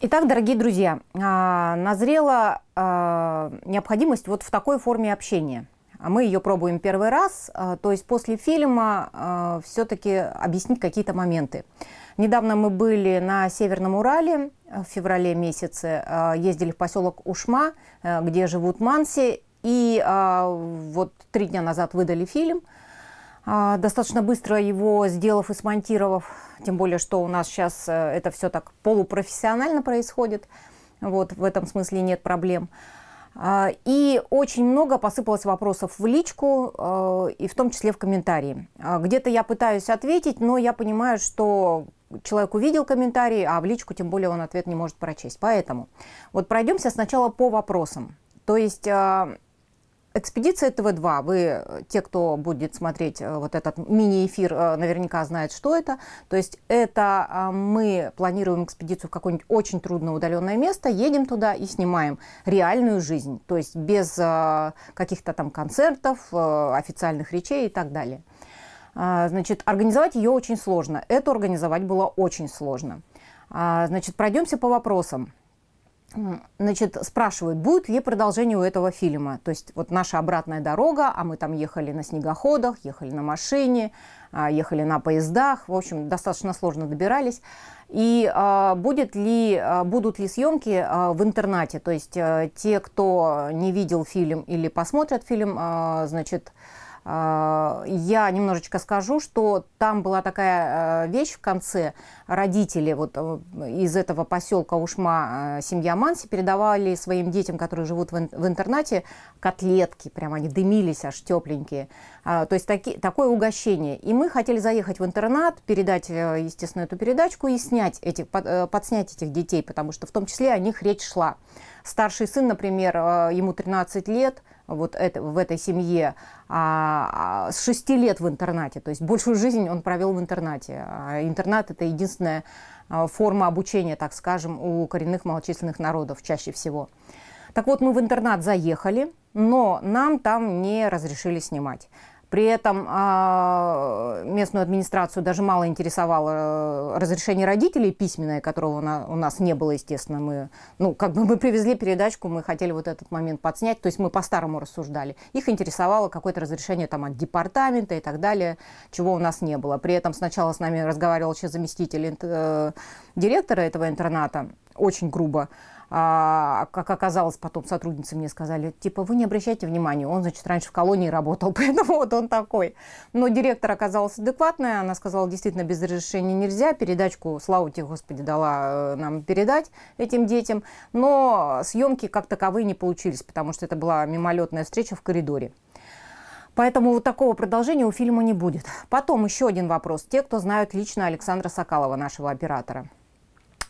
Итак, дорогие друзья, а, назрела а, необходимость вот в такой форме общения. А мы ее пробуем первый раз, то есть после фильма все-таки объяснить какие-то моменты. Недавно мы были на Северном Урале в феврале месяце, ездили в поселок Ушма, где живут манси, и вот три дня назад выдали фильм – а, достаточно быстро его сделав и смонтировав, тем более, что у нас сейчас э, это все так полупрофессионально происходит, вот в этом смысле нет проблем. А, и очень много посыпалось вопросов в личку, э, и в том числе в комментарии. А, где-то я пытаюсь ответить, но я понимаю, что человек увидел комментарий, а в личку тем более он ответ не может прочесть. Поэтому вот пройдемся сначала по вопросам. То есть Экспедиция ТВ-2. Вы, э, те, кто будет смотреть э, вот этот мини-эфир, э, наверняка знают, что это. То есть это а, мы планируем экспедицию в какое-нибудь очень трудно удаленное место, едем туда и снимаем реальную жизнь. То есть без каких-то там концертов, официальных речей и так далее. А, значит, организовать ее очень сложно. Это организовать было очень сложно. А, значит, пройдемся по вопросам. Значит, спрашивают, будет ли продолжение у этого фильма. То есть вот наша обратная дорога, а мы там ехали на снегоходах, ехали на машине, а, ехали на поездах. В общем, достаточно сложно добирались. И а, будет ли, а, будут ли съемки в интернате? То есть э, те, кто не видел фильм или посмотрят фильм, значит, а, я немножечко скажу, что там была такая э, вещь в конце. Родители вот э, из этого поселка Ушма, э, семья Манси, передавали своим детям, которые живут в интернате, котлетки. прямо они дымились аж тепленькие. А, то есть таки, такое угощение. И мы хотели заехать в интернат, передать, естественно, эту передачку и снять эти, подснять этих детей, потому что в том числе о них речь шла. Старший сын, например, ему 13 лет – вот это, в этой семье а, а с 6 лет в интернате. То есть большую жизнь он провел в интернате. А интернат – это единственная а, форма обучения, так скажем, у коренных малочисленных народов чаще всего. Так вот, мы в интернат заехали, но нам там не разрешили снимать. При этом а, местную администрацию даже мало интересовало э, разрешение родителей письменное, которого у нас не было, естественно. Мы, ну, как бы мы привезли передачку, мы хотели вот этот момент подснять, то есть мы по-старому рассуждали. Их интересовало какое-то разрешение там от департамента и так далее, чего у нас не было. При этом сначала с нами разговаривал еще заместитель э, директора этого интерната, очень грубо а, как оказалось потом сотрудницы мне сказали, типа, вы не обращайте внимания, он, значит, раньше в колонии работал, поэтому вот он такой. Но директор оказалась адекватная, она сказала, действительно, без разрешения нельзя, передачку, слава тебе, Господи, дала э, нам передать этим детям, но съемки как таковые не получились, потому что это была мимолетная встреча в коридоре. Поэтому вот такого продолжения у фильма не будет. Потом еще один вопрос. Те, кто знают лично Александра Сокалова, нашего оператора.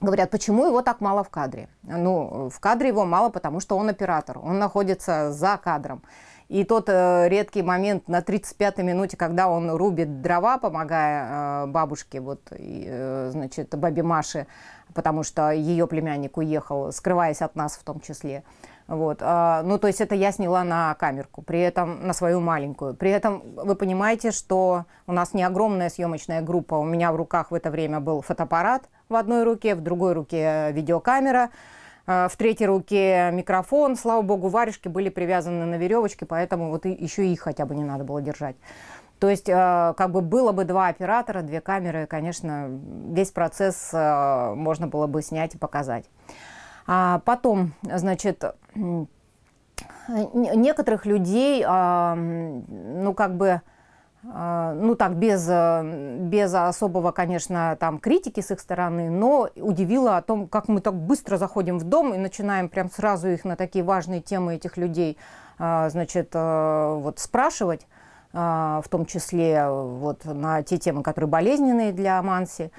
Говорят, почему его так мало в кадре? Ну, в кадре его мало, потому что он оператор, он находится за кадром. И тот э, редкий момент на 35-й минуте, когда он рубит дрова, помогая э, бабушке, вот, э, значит, бабе Маше, потому что ее племянник уехал, скрываясь от нас в том числе. Вот. А, ну, то есть это я сняла на камерку, при этом на свою маленькую. При этом вы понимаете, что у нас не огромная съемочная группа. У меня в руках в это время был фотоаппарат в одной руке, в другой руке видеокамера. А, в третьей руке микрофон. Слава богу, варежки были привязаны на веревочке, поэтому вот и, еще их хотя бы не надо было держать. То есть, а, как бы было бы два оператора, две камеры, конечно, весь процесс можно было бы снять и показать. А потом, значит, некоторых людей, а, ну, как бы, а, ну так, без, э, без особого, конечно, там критики с их стороны, но удивило о том, как мы так быстро заходим в дом и начинаем прям сразу их на такие важные темы этих людей, а, значит, э, вот спрашивать в том числе э, вот на те темы, которые болезненные для манси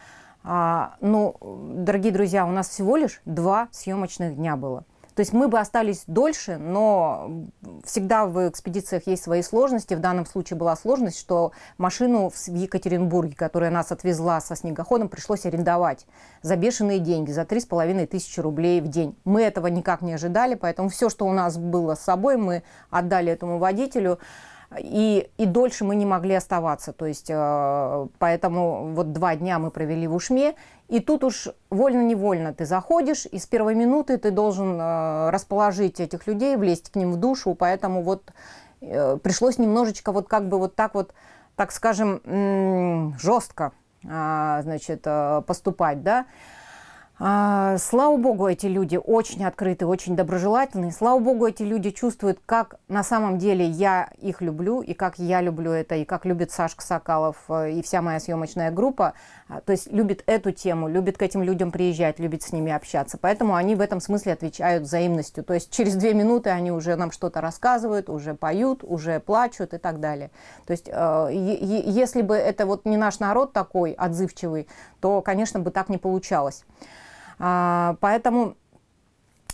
а, но, ну, дорогие друзья, у нас всего лишь два съемочных дня было. То есть мы бы остались дольше, но всегда в экспедициях есть свои сложности. В данном случае была сложность, что машину в Екатеринбурге, которая нас отвезла со снегоходом, пришлось арендовать за бешеные деньги, за половиной тысячи рублей в день. Мы этого никак не ожидали, поэтому все, что у нас было с собой, мы отдали этому водителю и, и дольше мы не могли оставаться. То есть, э, поэтому вот два дня мы провели в Ушме, и тут уж вольно-невольно ты заходишь, и с первой минуты ты должен э, расположить этих людей, влезть к ним в душу, поэтому вот э, пришлось немножечко вот как бы вот так вот, так скажем, жестко, а, значит, э, поступать, да, а, слава богу, эти люди очень открыты, очень доброжелательные. Слава богу, эти люди чувствуют, как на самом деле я их люблю, и как я люблю это, и как любит Сашка Сокалов э, и вся моя съемочная группа. А, то есть любит эту тему, любит к этим людям приезжать, любит с ними общаться. Поэтому они в этом смысле отвечают взаимностью. То есть через две минуты они уже нам что-то рассказывают, уже поют, уже плачут и так далее. То есть э, если бы это вот не наш народ такой отзывчивый, то, конечно, бы так не получалось. А, поэтому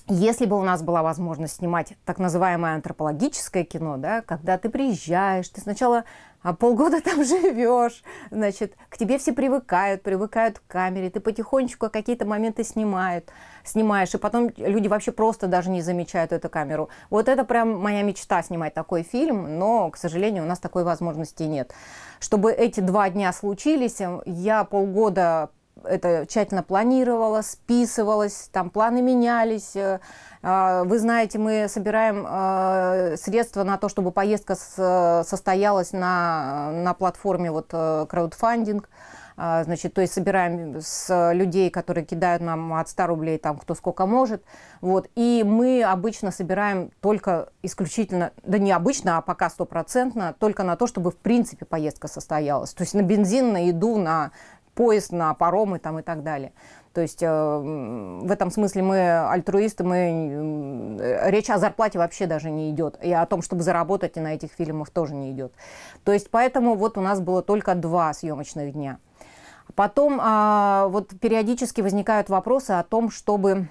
если бы у нас была возможность снимать так называемое антропологическое кино, да, когда ты приезжаешь, ты сначала а, полгода там живешь, значит, к тебе все привыкают, привыкают к камере, ты потихонечку какие-то моменты снимают, снимаешь, и потом люди вообще просто даже не замечают эту камеру. Вот это прям моя мечта снимать такой фильм, но, к сожалению, у нас такой возможности нет. Чтобы эти два дня случились, я полгода это тщательно планировала, списывалась, там планы менялись. Э, а, вы знаете, мы собираем э, средства на то, чтобы поездка э, состоялась на, на платформе вот, краудфандинг. А, значит, то есть собираем с людей, которые кидают нам от 100 рублей, там, кто сколько может. Вот. И мы обычно собираем только исключительно, да не обычно, а пока стопроцентно, только на то, чтобы в принципе поездка состоялась. То есть на бензин, на еду, на поезд, на паромы там, и так далее. То есть э, в этом смысле мы альтруисты, мы речь о зарплате вообще даже не идет. И о том, чтобы заработать и на этих фильмах тоже не идет. То есть поэтому вот у нас было только два съемочных дня. Потом а, вот периодически возникают вопросы о том, чтобы...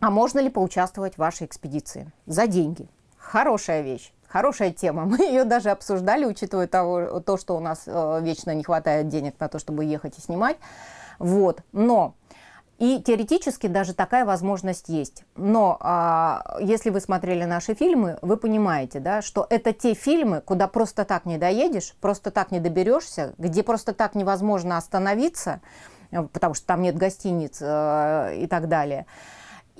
А можно ли поучаствовать в вашей экспедиции? За деньги. Хорошая вещь. Хорошая тема. Мы ее даже обсуждали, учитывая того, то, что у нас э, вечно не хватает денег на то, чтобы ехать и снимать. Вот. Но и теоретически даже такая возможность есть. Но а, если вы смотрели наши фильмы, вы понимаете, да, что это те фильмы, куда просто так не доедешь, просто так не доберешься, где просто так невозможно остановиться, э, потому что там нет гостиниц э, и так далее.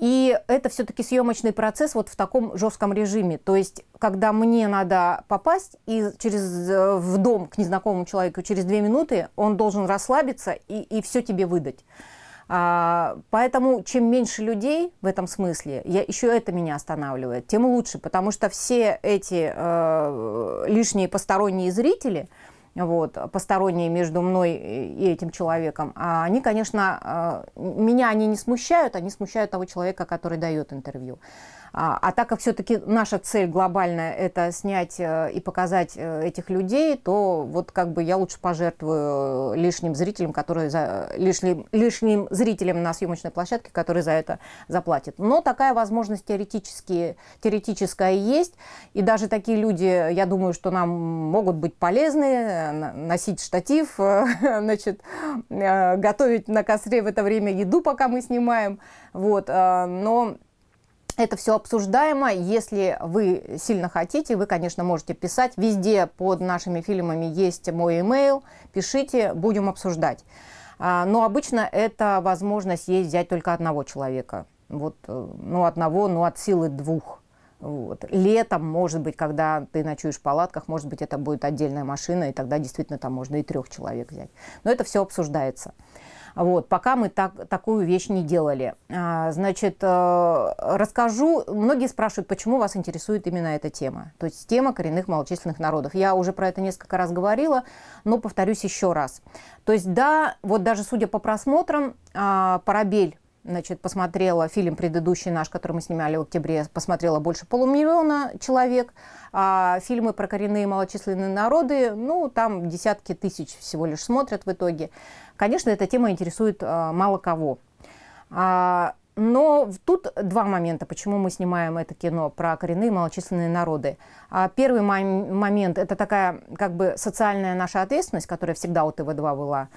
И это все-таки съемочный процесс вот в таком жестком режиме. То есть, когда мне надо попасть и через, э, в дом к незнакомому человеку через две минуты, он должен расслабиться и, и все тебе выдать. А, поэтому чем меньше людей в этом смысле, я, еще это меня останавливает, тем лучше, потому что все эти э, лишние посторонние зрители – вот, посторонние между мной и этим человеком, а они, конечно, а, меня они не смущают, они смущают того человека, который дает интервью. А, а так как все-таки наша цель глобальная – это снять э, и показать э, этих людей, то вот как бы я лучше пожертвую э, лишним зрителям, которые за, лишним, лишним зрителям на съемочной площадке, которые за это заплатят. Но такая возможность теоретически, теоретическая есть. И даже такие люди, я думаю, что нам могут быть полезны, носить штатив, значит, готовить на костре в это время еду, пока мы снимаем. Вот, но это все обсуждаемо. Если вы сильно хотите, вы, конечно, можете писать. Везде под нашими фильмами есть мой имейл. Пишите, будем обсуждать. А, но обычно эта возможность есть взять только одного человека. Вот, э, ну, одного, ну, от силы двух. Вот. Летом, может быть, когда ты ночуешь в палатках, может быть, это будет отдельная машина, и тогда действительно там можно и трех человек взять. Но это все обсуждается. Вот, пока мы так, такую вещь не делали. А, значит, э, расскажу. Многие спрашивают, почему вас интересует именно эта тема. То есть тема коренных малочисленных народов. Я уже про это несколько раз говорила, но повторюсь еще раз. То есть да, вот даже судя по просмотрам, а, парабель значит, посмотрела фильм предыдущий наш, который мы снимали в октябре, посмотрела больше полумиллиона человек. А фильмы про коренные малочисленные народы, ну, там десятки тысяч всего лишь смотрят в итоге. Конечно, эта тема интересует а, мало кого. А, но тут два момента, почему мы снимаем это кино про коренные малочисленные народы. А, первый момент – это такая как бы социальная наша ответственность, которая всегда у ТВ-2 была.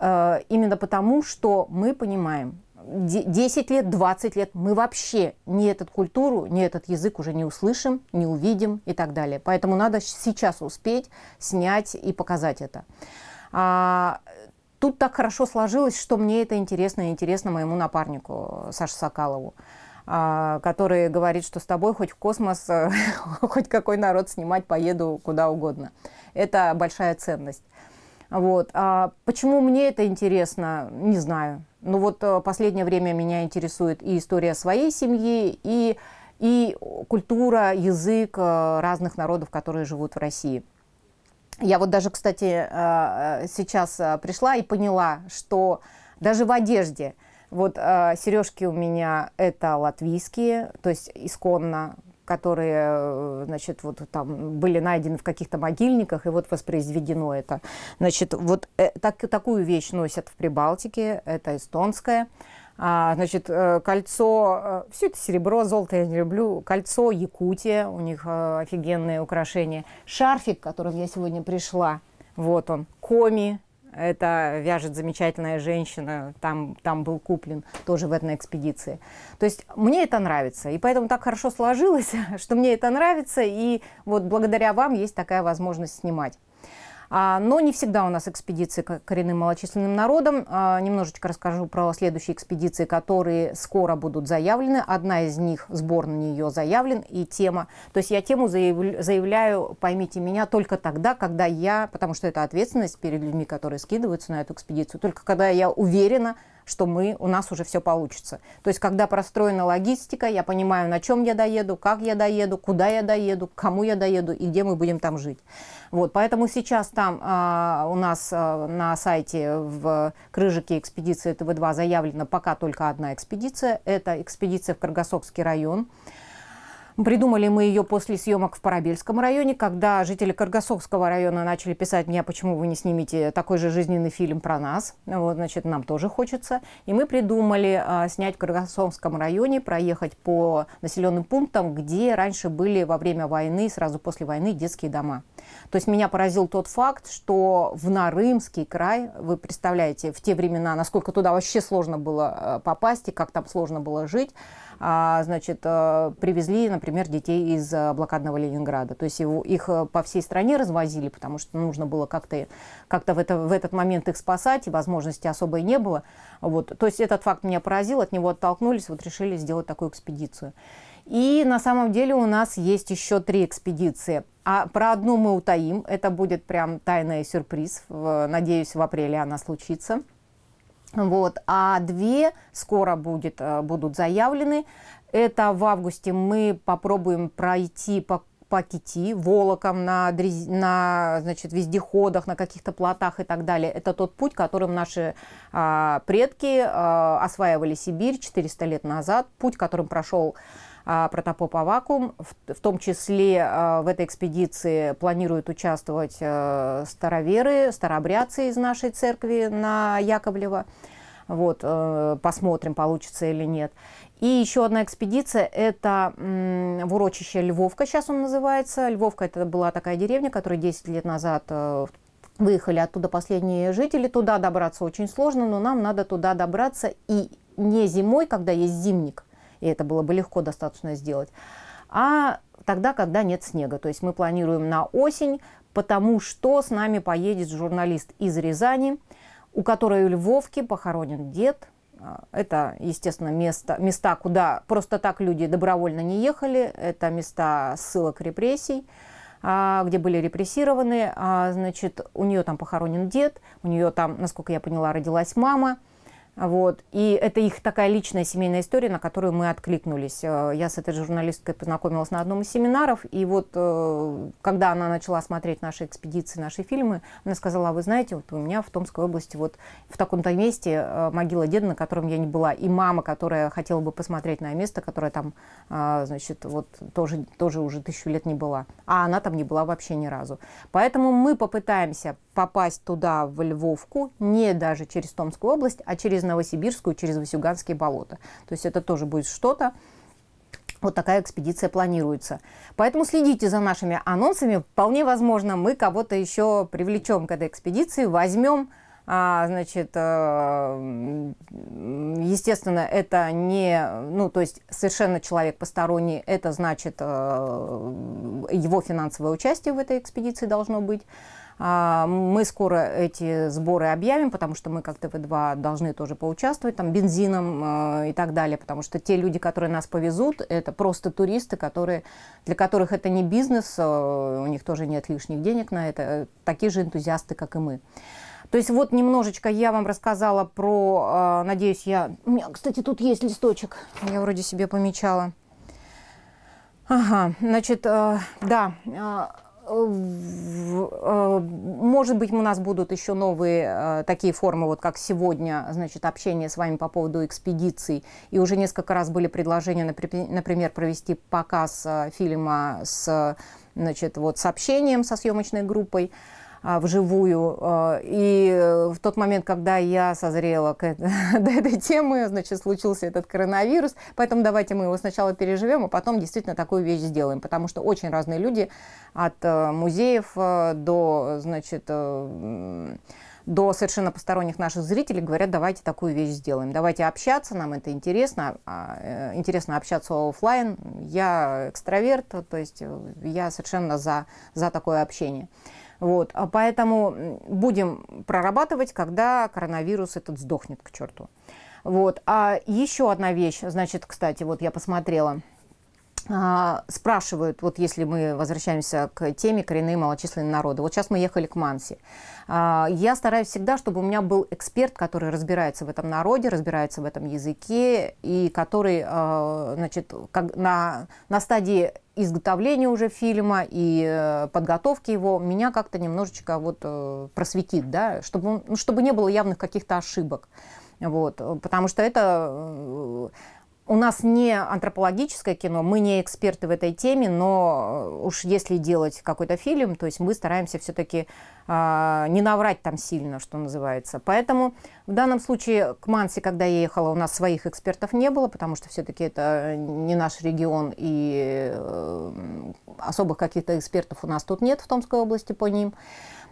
А, именно потому, что мы понимаем, 10 лет, 20 лет мы вообще ни эту культуру, ни этот язык уже не услышим, не увидим и так далее. Поэтому надо сейчас успеть снять и показать это. А, тут так хорошо сложилось, что мне это интересно и интересно моему напарнику Саше Сокалову а, который говорит, что с тобой хоть в космос, хоть какой народ снимать, поеду куда угодно. Это большая ценность. Вот. А почему мне это интересно, не знаю. Но ну вот э, последнее время меня интересует и история своей семьи, и, и культура, язык э, разных народов, которые живут в России. Я вот даже, кстати, э, сейчас пришла и поняла, что даже в одежде, вот сережки у меня это латвийские, то есть исконно которые, э, значит, вот там были найдены в каких-то могильниках, и вот воспроизведено это. Значит, вот э, так, такую вещь носят в Прибалтике, это эстонская. А, значит, э, кольцо, э, все это серебро, золото я не люблю, кольцо Якутия, у них офигенные украшения. Шарфик, которым я сегодня пришла, вот он, коми, это вяжет замечательная женщина, там, там был куплен тоже в этой экспедиции. То есть мне это нравится, и поэтому так хорошо сложилось, что мне это нравится, и вот благодаря вам есть такая возможность снимать. А, но не всегда у нас экспедиции к коренным малочисленным народам. А, немножечко расскажу про следующие экспедиции, которые скоро будут заявлены. Одна из них, сбор на нее заявлен, и тема. То есть я тему заявляю, поймите меня, только тогда, когда я, потому что это ответственность перед людьми, которые скидываются на эту экспедицию, только когда я уверена, что мы, у нас уже все получится. То есть, когда простроена логистика, я понимаю, на чем я доеду, как я доеду, куда я доеду, кому я доеду и где мы будем там жить. Вот, поэтому сейчас там а, у нас а, на сайте в Крыжике экспедиции ТВ-2 заявлена пока только одна экспедиция. Это экспедиция в Каргасокский район. Придумали мы ее после съемок в Парабельском районе, когда жители Каргасовского района начали писать мне, «А почему вы не снимете такой же жизненный фильм про нас. Вот, значит, нам тоже хочется. И мы придумали а, снять в Каргасовском районе, проехать по населенным пунктам, где раньше были во время войны, сразу после войны, детские дома. То есть меня поразил тот факт, что в Нарымский край, вы представляете, в те времена, насколько туда вообще сложно было э, попасть и как там сложно было жить, а, значит, э, привезли, например, детей из э, блокадного Ленинграда. То есть его, их э, по всей стране развозили, потому что нужно было как-то как, -то, в, это, в этот момент их спасать, и возможности особой не было. Вот. То есть этот факт меня поразил, от него оттолкнулись, вот решили сделать такую экспедицию. И на самом деле у нас есть еще три экспедиции. А про одну мы утаим, это будет прям тайный сюрприз. Надеюсь, в апреле она случится. Вот. А две скоро будет, э, будут заявлены. Это в августе мы попробуем пройти по по кити, волоком на, на значит, вездеходах, на каких-то плотах и так далее. Это тот путь, которым наши а, предки а, осваивали Сибирь 400 лет назад, путь, которым прошел а, протопоп Авакум. В, в том числе а, в этой экспедиции планируют участвовать а, староверы, старообрядцы из нашей церкви на Яковлево. Вот, э, посмотрим, получится или нет. И еще одна экспедиция, это в урочище Львовка, сейчас он называется. Львовка это была такая деревня, которая 10 лет назад э, выехали оттуда последние жители. Туда добраться очень сложно, но нам надо туда добраться и не зимой, когда есть зимник, и это было бы легко достаточно сделать, а тогда, когда нет снега. То есть мы планируем на осень, потому что с нами поедет журналист из Рязани, у которой в Львовке похоронен дед – а, это, естественно, место, места, куда просто так люди добровольно не ехали. Это места ссылок репрессий, а, где были репрессированы. А, значит, у нее там похоронен дед, у нее там, насколько я поняла, родилась мама – вот. И это их такая личная семейная история, на которую мы откликнулись. Э, я с этой журналисткой познакомилась на одном из семинаров, и вот э, когда она начала смотреть наши экспедиции, наши фильмы, она сказала, «А вы знаете, вот у меня в Томской области вот в таком-то месте э, могила деда, на котором я не была, и мама, которая хотела бы посмотреть на место, которое там, значит, вот тоже, тоже уже тысячу лет не была, а она там не была вообще ни разу. Поэтому мы попытаемся попасть туда, в Львовку, не даже через Томскую область, а через Новосибирскую, через Васюганские болота. То есть это тоже будет что-то. Вот такая экспедиция планируется. Поэтому следите за нашими анонсами. Вполне возможно, мы кого-то еще привлечем к этой экспедиции, возьмем а, значит, э, естественно, это не, ну, то есть совершенно человек посторонний, это значит, э, его финансовое участие в этой экспедиции должно быть. А, мы скоро эти сборы объявим, потому что мы как тв два должны тоже поучаствовать, там, бензином а, и так далее, потому что те люди, которые нас повезут, это просто туристы, которые, для которых это не бизнес, а, у них тоже нет лишних денег на это, такие же энтузиасты, как и мы. То есть вот немножечко я вам рассказала про, надеюсь, я... У меня, кстати, тут есть листочек, я вроде себе помечала. Ага, значит, да, Э, э, может быть, у нас будут еще новые э, такие формы, вот как сегодня, значит, общение с вами по поводу экспедиций. И уже несколько раз были предложения, например, провести показ фильма с, значит, вот, сообщением со съемочной группой. А, вживую. А, и э, в тот момент, когда я созрела к, до этой темы, значит, случился этот коронавирус. Поэтому давайте мы его сначала переживем, а потом действительно такую вещь сделаем. Потому что очень разные люди от э, музеев э, до, значит, до совершенно посторонних наших зрителей говорят, давайте такую вещь сделаем, давайте общаться, нам это интересно, а, э, интересно общаться офлайн. Я экстраверт, то есть э, я совершенно за, за такое общение. Вот, а поэтому будем прорабатывать, когда коронавирус этот сдохнет к черту. Вот. А еще одна вещь, значит, кстати, вот я посмотрела – а, спрашивают, вот если мы возвращаемся к теме коренные малочисленные народы. Вот сейчас мы ехали к Манси. А, я стараюсь всегда, чтобы у меня был эксперт, который разбирается в этом народе, разбирается в этом языке, и который, а, значит, как на, на стадии изготовления уже фильма и э, подготовки его меня как-то немножечко вот э, просветит, да, чтобы, ну, чтобы не было явных каких-то ошибок. Вот, э, потому что это у нас не антропологическое кино, мы не эксперты в этой теме, но э, уж если делать какой-то фильм, то есть мы стараемся все-таки э, а, не наврать там сильно, что называется. Поэтому в данном случае к Мансе, когда я ехала, у нас своих экспертов не было, потому что все-таки это не наш регион, и э, особых каких-то экспертов у нас тут нет в Томской области по ним.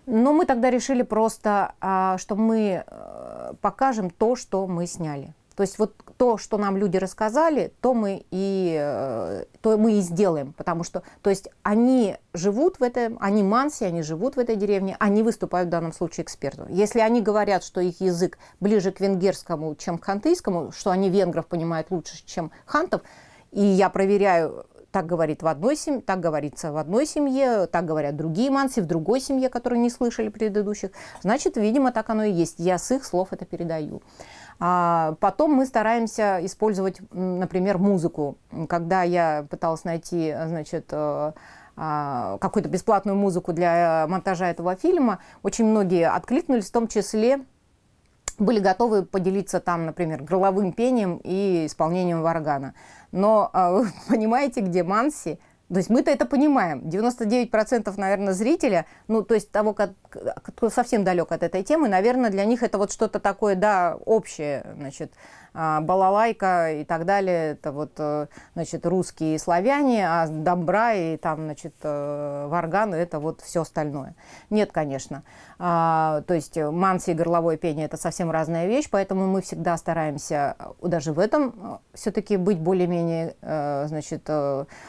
Но мы тогда решили просто, э, что мы э, покажем то, что мы сняли. То есть вот то, что нам люди рассказали, то мы и, э, то мы и сделаем. Потому что то есть они живут в этом, они манси, они живут в этой деревне, они выступают в данном случае экспертом. Если они говорят, что их язык ближе к венгерскому, чем к хантыйскому, что они венгров понимают лучше, чем хантов, и я проверяю так говорит в одной семье, так говорится в одной семье, так говорят другие манси в другой семье, которые не слышали предыдущих. Значит, видимо, так оно и есть. Я с их слов это передаю. А потом мы стараемся использовать, например, музыку. Когда я пыталась найти, значит, э, а, какую-то бесплатную музыку для э, монтажа этого фильма, очень многие откликнулись, в том числе были готовы поделиться там, например, горловым пением и исполнением варгана. Но а, понимаете, где Манси? То есть мы-то это понимаем. 99% наверное зрителя, ну то есть того, кто совсем далек от этой темы, наверное, для них это вот что-то такое, да, общее, значит, а, балалайка и так далее, это вот, э, значит, русские и славяне, а добра и там, значит, э, варганы, это вот все остальное. Нет, конечно. А, то есть манси и горловое пение – это совсем разная вещь, поэтому мы всегда стараемся э, даже в этом все-таки быть более-менее, значит,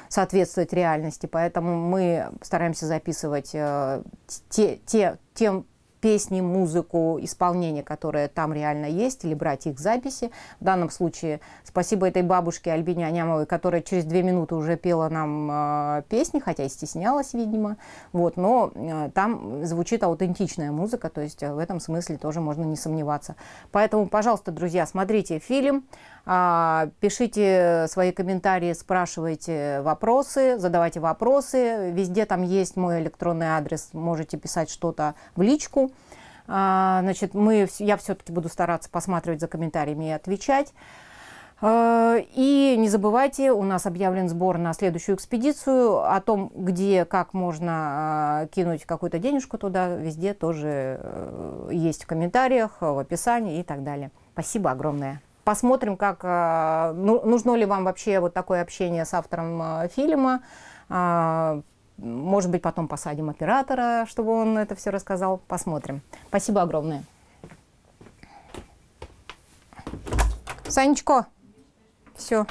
соответствовать реальности, поэтому мы стараемся записывать те, те тем песни, музыку, исполнение, которое там реально есть, или брать их записи. В данном случае спасибо этой бабушке Альбине Анямовой, которая через две минуты уже пела нам э, песни, хотя и стеснялась, видимо. Вот, но э, там звучит аутентичная музыка, то есть э, в этом смысле тоже можно не сомневаться. Поэтому, пожалуйста, друзья, смотрите фильм а, пишите свои комментарии, спрашивайте вопросы, задавайте вопросы. Везде там есть мой электронный адрес, можете писать что-то в личку. А, значит, мы, я все-таки буду стараться посматривать за комментариями и отвечать. А, и не забывайте, у нас объявлен сбор на следующую экспедицию. О том, где, как можно кинуть какую-то денежку туда, везде тоже э, есть в комментариях, в описании и так далее. Спасибо огромное. Посмотрим, как, э, ну, нужно ли вам вообще вот такое общение с автором э, фильма. А, может быть, потом посадим оператора, чтобы он это все рассказал. Посмотрим. Спасибо огромное. Санечко, все.